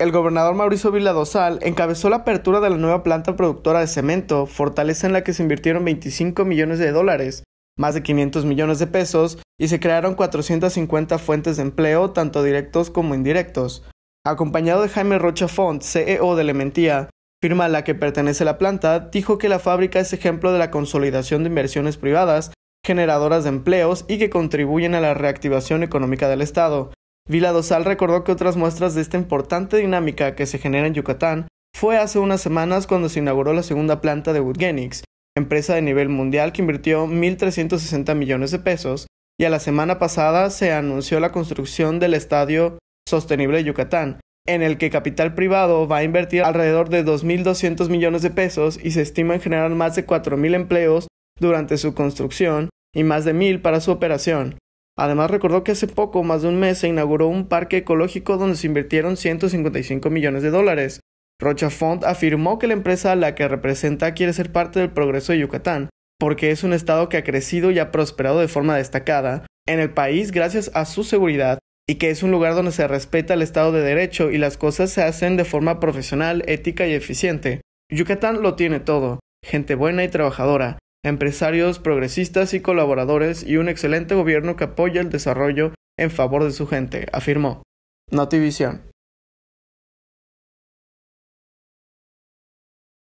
el gobernador Mauricio Vila encabezó la apertura de la nueva planta productora de cemento, fortaleza en la que se invirtieron 25 millones de dólares, más de 500 millones de pesos, y se crearon 450 fuentes de empleo, tanto directos como indirectos. Acompañado de Jaime Rocha Font, CEO de Elementía, firma a la que pertenece la planta, dijo que la fábrica es ejemplo de la consolidación de inversiones privadas generadoras de empleos y que contribuyen a la reactivación económica del Estado. Viladosal recordó que otras muestras de esta importante dinámica que se genera en Yucatán fue hace unas semanas cuando se inauguró la segunda planta de Woodgenix, empresa de nivel mundial que invirtió 1.360 millones de pesos, y a la semana pasada se anunció la construcción del Estadio Sostenible de Yucatán, en el que capital privado va a invertir alrededor de 2.200 millones de pesos y se estima en generar más de 4.000 empleos durante su construcción y más de 1.000 para su operación. Además recordó que hace poco, más de un mes, se inauguró un parque ecológico donde se invirtieron 155 millones de dólares. Rocha Font afirmó que la empresa a la que representa quiere ser parte del progreso de Yucatán, porque es un estado que ha crecido y ha prosperado de forma destacada en el país gracias a su seguridad y que es un lugar donde se respeta el Estado de Derecho y las cosas se hacen de forma profesional, ética y eficiente. Yucatán lo tiene todo, gente buena y trabajadora, empresarios progresistas y colaboradores y un excelente gobierno que apoya el desarrollo en favor de su gente, afirmó. Notivision.